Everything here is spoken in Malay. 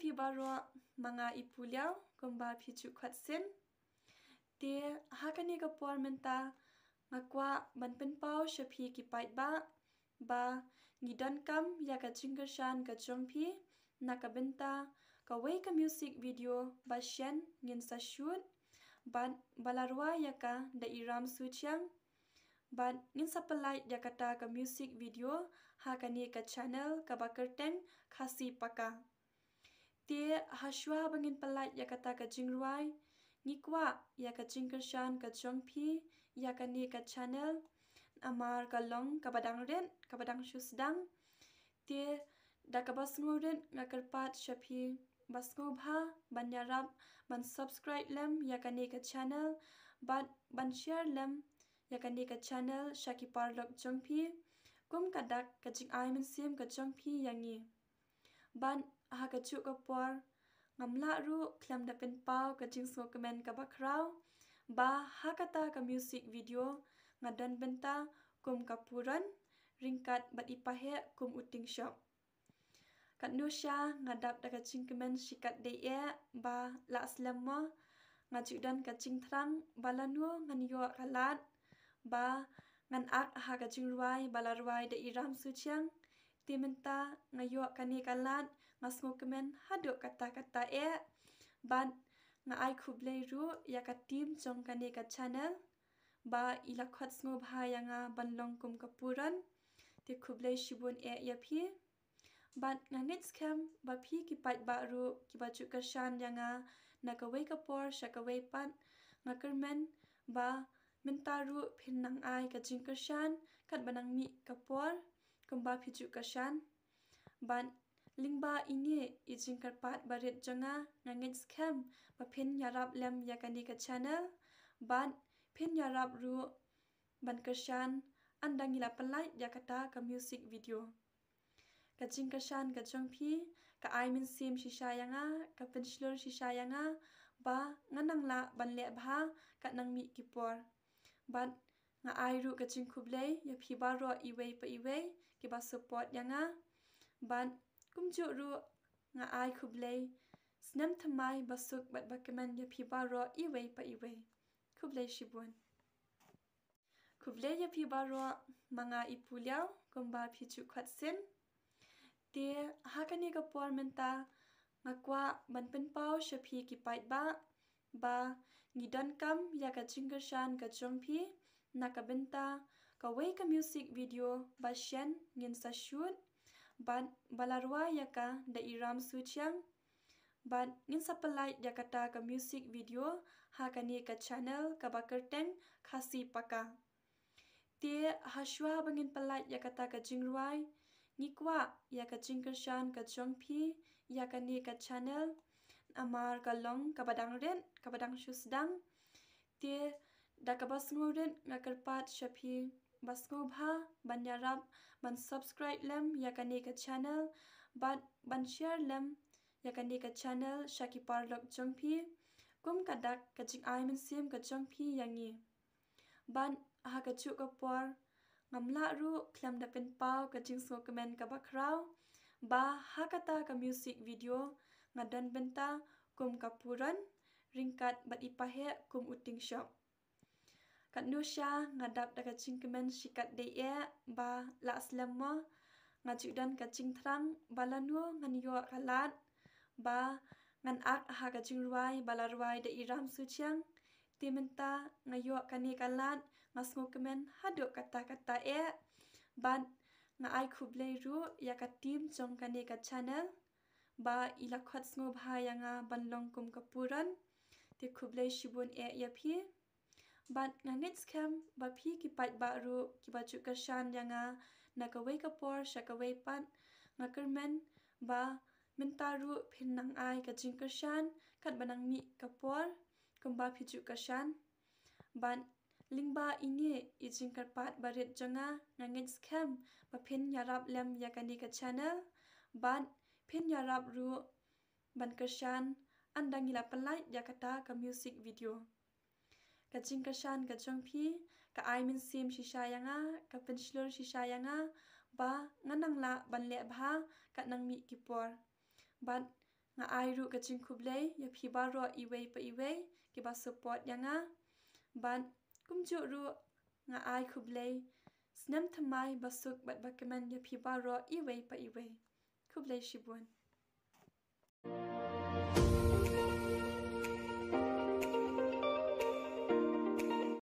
ပြပါရောမငါဣပူလျောကွန်ဘာဖြစ်ချုခတ်စင်တေဟာကနီကပေါ်မန်တာငါကွာမန်ပင်ပေါ့ရှဖီကိပိုက်ဘာဘာငိဒန်ကမ်ယကချင်းကရှန်ကချုံဖီနကဘင်တာကဝေးကမျိုးစစ်ဗီဒီယိုဘာရှန်ငင်းစရှုတ်ဘတ်ဘလာရွာယကဒိရမ်ဆူချမ်ဘတ်ငင်းစပလိုက်ယကတာကမျိုးစစ်ဗီဒီယိုဟာကနီကချန်နယ်ကဘာကာတန်ခါစီပကာ te hashwa bangin palat ya kata ka jingruai nikwa ya ka jingkshan ka chongphi ya ka ni ka channel amar ka long ka badang ren ka badang shusdang te da ka bas ngur ren na kar pat shaphi bas ko bha banya rap ban subscribe lem ya ka ni ka channel ban ban share lem ya ka ni ka channel shaki parlok chongphi kum ka dak ka jing aimen sim ka chongphi yangi ban aha ka chu ka por ngamla ru khlam da pen pau ka ching so comment ka bakrau ba ha ka ta ka music video nga dan ben kum ka puran ringkat bat ipa he kum uting shop kat nu sha nga dap da ka ching comment sikat de ya ba la aslam ma nga chu dan ka ching thrang bala nu nga yo kalat ba ngan ak ha ka ching ruai bala ruai de iram su chang ti menta nga nga smoke men hado kata kata e ya, ban nga ai khuble ru ya ka team chong ka ne ka channel ba ila khat smo bha ya nga ban long kum ka puran te khuble shibun e ya phi ban nga net scam ba phi ki pat ba ru ki ba chu ka shan ya nga na ka wake up or shaka wake pan nga kermen ba men ta ru phin nang ai ka jing ka shan kat banang mi ka por kum ba phi chu ka shan ban lingba inge ijinkar pat barit janga nangit skem ba pin yarap lem yakani ka channel ban pin yarap ru ban kashan andangila palai yakata ka music video ka jingkashan ka jongphi ka aimin sim shisha yanga ka pinchlor shisha yanga ba nganang la ban le bha ka nang mi kipor ban nga airu ka jingkhub le ya phi ba ro iwei pa iway, ke ba support yanga ban kum chu ru nga ai khub lei snam thamai basuk bat ba kemen ya phi ba ro i wei pa i wei khub lei shi bun khub lei ya phi ba ro manga i pulya kum ba phi chu khat sen te ha ka ni ga por men ta nga kwa man pen pao sha phi ki pai ba ba ngi dan kam ya ka chingga shan ka chom phi na ka benta ka wei ka music video ba shen ngin sa shoot ban balarwa yaka da iram suciam ban in supply yakata ka music video ha ka ni ka channel ka bakar ten khasi paka te hashwa bangin palai yakata ka jingruai nikwa yaka jingkar shan ka chongphi yaka ni ka channel amar ka long ka badang ren ka badang shusdang te da ka basnu ren ngakar pat shaphi Basko bha ban yarap ban subscribe lem yakani ka channel ban ban share lem yakani ka channel shaki parlok chumphi kum kadak kaching i mean sim ka chumphi yangi ban ha ka chu ka por ngamla ru khlam da pen pau ka ching so comment ka bakrau ba ha ka ta ka music video ngadan benta kum ka puran ringkat bat ipahe kum uting shop kat nusya ngadap da kacing kemen sikat de ye ba la selama ngajuk dan kacing terang bala nu ngan yo kalat ba ngan ak ha kacing ruai bala ruai de iram suciang timenta ngayo kani kalat ngasngo kemen haduk kata-kata ye ban nga ai khublei ru ya ka tim chong kani ka channel ba ila khat smo bha yanga banlong kum kapuran ti khublei shibun e ya phi but na next camp ba pi ki pai ba ru ki ba chu ka shan na ka wake up or sha ka wake pan nga kermen ba men ta ru phin nang ai ka jing ka shan kan banang mi ka por kum ba phi chu ka shan ling ba ini i jing kar pat ba re janga na next camp ba phin ya rap lem ya ka ni ka channel ban phin ya rap ru ban ka shan andangila palai yakata ka music video กะจิงกะชันกะจงพีกะไอมินซีมชิชายังะกะเป็นชลุชิชายังะบะงันนังละบันเละบะกะนังมีกิปอร์บัดงะไอรุกะจิงคุบเลยยาพีบารออีเวยปะอีเวยกิบาสปอร์ตยังะบัดกุมจุรุงะไอคุบเลยสนัมทมายบาสุกบัดบักเมนยาพีบารออีเวยปะอีเวยคุบเลยชิบวน thank you